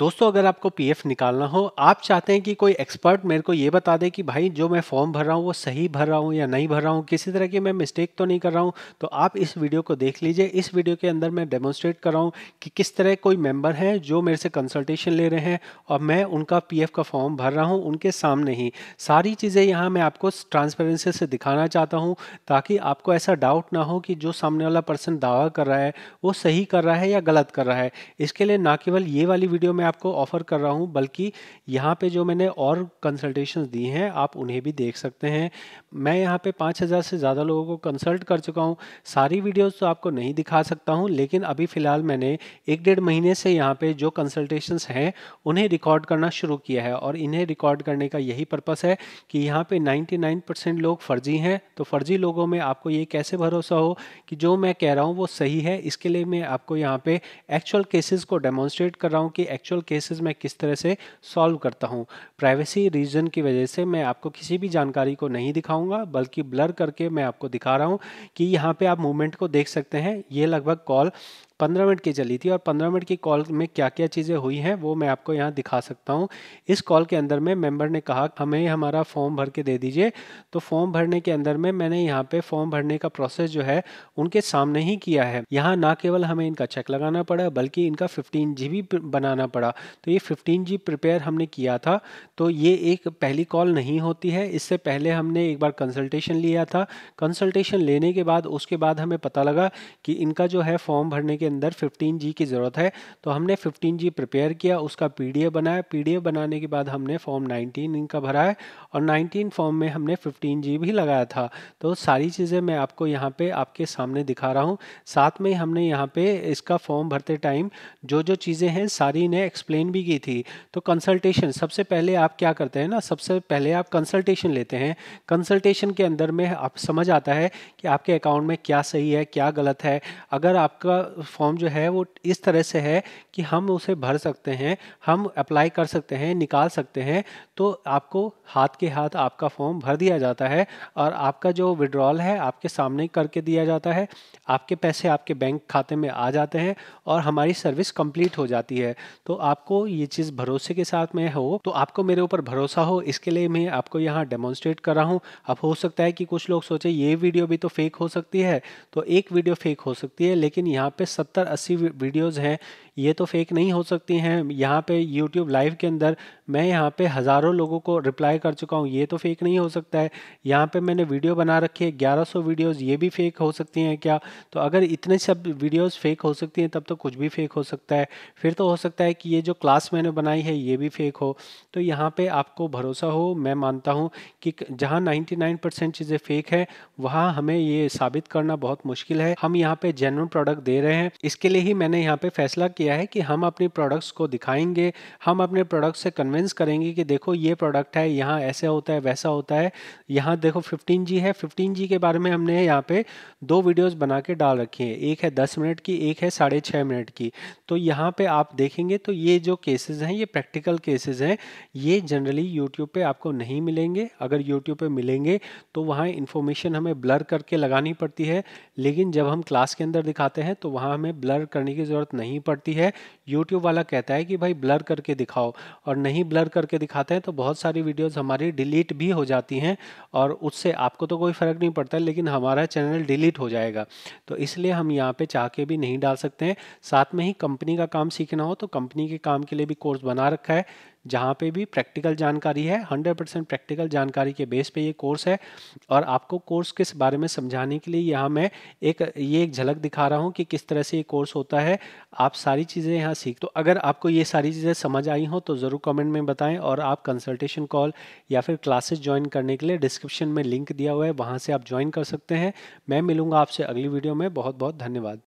दोस्तों अगर आपको पीएफ निकालना हो आप चाहते हैं कि कोई एक्सपर्ट मेरे को ये बता दे कि भाई जो मैं फॉर्म भर रहा हूँ वो सही भर रहा हूँ या नहीं भर रहा हूँ किसी तरह की मैं मिस्टेक तो नहीं कर रहा हूँ तो आप इस वीडियो को देख लीजिए इस वीडियो के अंदर मैं डेमोन्स्ट्रेट कर रहा हूँ कि किस तरह कोई मेम्बर हैं जो मेरे से कंसल्टेशन ले रहे हैं और मैं उनका पी का फॉर्म भर रहा हूँ उनके सामने ही सारी चीज़ें यहाँ मैं आपको ट्रांसपेरेंसी से दिखाना चाहता हूँ ताकि आपको ऐसा डाउट ना हो कि जो सामने वाला पर्सन दावा कर रहा है वो सही कर रहा है या गलत कर रहा है इसके लिए ना केवल ये वाली वीडियो मैं आपको ऑफ़र कर रहा हूँ बल्कि यहाँ पे जो मैंने और कंसल्टेशंस दी हैं आप उन्हें भी देख सकते हैं मैं यहाँ पे 5000 से ज़्यादा लोगों को कंसल्ट कर चुका हूँ सारी वीडियोस तो आपको नहीं दिखा सकता हूँ लेकिन अभी फ़िलहाल मैंने एक डेढ़ महीने से यहाँ पर जो कंसल्टेशंस हैं उन्हें रिकॉर्ड करना शुरू किया है और इन्हें रिकॉर्ड करने का यही पर्पज़ है कि यहाँ पर नाइन्टी लोग फर्जी हैं तो फर्जी लोगों में आपको ये कैसे भरोसा हो कि जो मैं कह रहा हूँ वो सही है इसके लिए मैं आपको यहाँ पे एक्चुअल केसेस को डेमोन्स्ट्रेट कर रहा हूँ कि एक्चुअल एक्चुअल केसेस मैं किस तरह से सॉल्व करता हूँ प्राइवेसी रीजन की वजह से मैं आपको किसी भी जानकारी को नहीं दिखाऊंगा बल्कि ब्लर करके मैं आपको दिखा रहा हूँ कि यहाँ पे आप मूवमेंट को देख सकते हैं ये लगभग कॉल पंद्रह मिनट की चली थी और पंद्रह मिनट की कॉल में क्या क्या चीज़ें हुई हैं वो मैं आपको यहाँ दिखा सकता हूँ इस कॉल के अंदर में मेंबर ने कहा हमें हमारा फॉर्म भर के दे दीजिए तो फॉर्म भरने के अंदर में मैंने यहाँ पे फॉर्म भरने का प्रोसेस जो है उनके सामने ही किया है यहाँ ना केवल हमें इनका चेक लगाना पड़ा बल्कि इनका फिफ्टीन जी बनाना पड़ा तो ये फिफ्टीन जी प्रिपेयर हमने किया था तो ये एक पहली कॉल नहीं होती है इससे पहले हमने एक बार कंसल्टेशन लिया था कंसल्टेशन लेने के बाद उसके बाद हमें पता लगा कि इनका जो है फॉर्म भरने के अंदर 15G की ज़रूरत है तो हमने 15G प्रिपेयर किया उसका पी बनाया पी बनाने के बाद हमने फॉर्म 19 इनका भरा है और 19 फॉर्म में हमने 15G भी लगाया था तो सारी चीज़ें मैं आपको यहाँ पर आपके सामने दिखा रहा हूँ साथ में हमने यहाँ पे इसका फॉर्म भरते टाइम जो जो चीज़ें हैं सारी ने एक्सप्लेन भी की थी तो कंसल्टेशन सबसे पहले आप क्या करते हैं ना सबसे पहले आप कंसल्टेशन लेते हैं कंसल्टेशन के अंदर में आप समझ आता है कि आपके अकाउंट में क्या सही है क्या गलत है अगर आपका फॉर्म जो है वो इस तरह से है कि हम उसे भर सकते हैं हम अप्लाई कर सकते हैं निकाल सकते हैं तो आपको हाथ के हाथ आपका फॉर्म भर दिया जाता है और आपका जो विड्रॉल है आपके सामने करके दिया जाता है आपके पैसे आपके बैंक खाते में आ जाते हैं और हमारी सर्विस कंप्लीट हो जाती है तो आपको ये चीज़ भरोसे के साथ में हो तो आपको मेरे ऊपर भरोसा हो इसके लिए मैं आपको यहाँ डेमोन्स्ट्रेट कर रहा हूँ अब हो सकता है कि कुछ लोग सोचे ये वीडियो भी तो फेक हो सकती है तो एक वीडियो फेक हो सकती है लेकिन यहाँ पर सत्तर अस्सी वीडियोज़ हैं ये तो फेक नहीं हो सकती हैं यहाँ पे यूट्यूब लाइव के अंदर मैं यहाँ पे हज़ारों लोगों को रिप्लाई कर चुका हूँ ये तो फेक नहीं हो सकता है यहाँ पे मैंने वीडियो बना रखी है ग्यारह सौ वीडियोज़ ये भी फेक हो सकती हैं क्या तो अगर इतने सब वीडियोज़ फेक हो सकती हैं तब तो कुछ भी फेक हो सकता है फिर तो हो सकता है कि ये जो क्लास मैंने बनाई है ये भी फेक हो तो यहाँ पर आपको भरोसा हो मैं मानता हूँ कि जहाँ नाइन्टी चीज़ें फेक है वहाँ हमें ये साबित करना बहुत मुश्किल है हम यहाँ पर जेनवन प्रोडक्ट दे रहे हैं इसके लिए ही मैंने यहाँ पे फैसला किया है कि हम अपने प्रोडक्ट्स को दिखाएंगे हम अपने प्रोडक्ट से कन्विंस करेंगे कि देखो ये प्रोडक्ट है यहाँ ऐसे होता है वैसा होता है यहाँ देखो 15G है 15G के बारे में हमने यहाँ पे दो वीडियोस बना के डाल रखी हैं एक है दस मिनट की एक है साढ़े छः मिनट की तो यहाँ पे आप देखेंगे तो ये जो केसेस हैं ये प्रैक्टिकल केसेस हैं ये जनरली यूट्यूब पे आपको नहीं मिलेंगे अगर यूट्यूब पे मिलेंगे तो वहाँ इन्फॉर्मेशन हमें ब्लर करके लगानी पड़ती है लेकिन जब हम क्लास के अंदर दिखाते हैं तो वहाँ हमें ब्लर करने की ज़रूरत नहीं पड़ती है यूट्यूब वाला कहता है कि भाई ब्लर करके दिखाओ और नहीं ब्लर करके दिखाते हैं तो बहुत सारी वीडियोज़ हमारी डिलीट भी हो जाती हैं और उससे आपको तो कोई फ़र्क नहीं पड़ता लेकिन हमारा चैनल डिलीट हो जाएगा तो इसलिए हम यहाँ पर चाह के भी नहीं डाल सकते हैं साथ में ही कंपनी का काम सीखना हो तो कंपनी के काम के लिए भी कोर्स बना रखा है जहाँ पे भी प्रैक्टिकल जानकारी है 100 परसेंट प्रैक्टिकल जानकारी के बेस पे ये कोर्स है और आपको कोर्स किस बारे में समझाने के लिए यहाँ मैं एक ये एक झलक दिखा रहा हूँ कि किस तरह से ये कोर्स होता है आप सारी चीज़ें यहाँ सीख तो अगर आपको ये सारी चीज़ें समझ आई हों तो ज़रूर कमेंट में बताएं और आप कंसल्टेशन कॉल या फिर क्लासेस ज्वाइन करने के लिए डिस्क्रिप्शन में लिंक दिया हुआ है वहाँ से आप ज्वाइन कर सकते हैं मैं मिलूँगा आपसे अगली वीडियो में बहुत बहुत धन्यवाद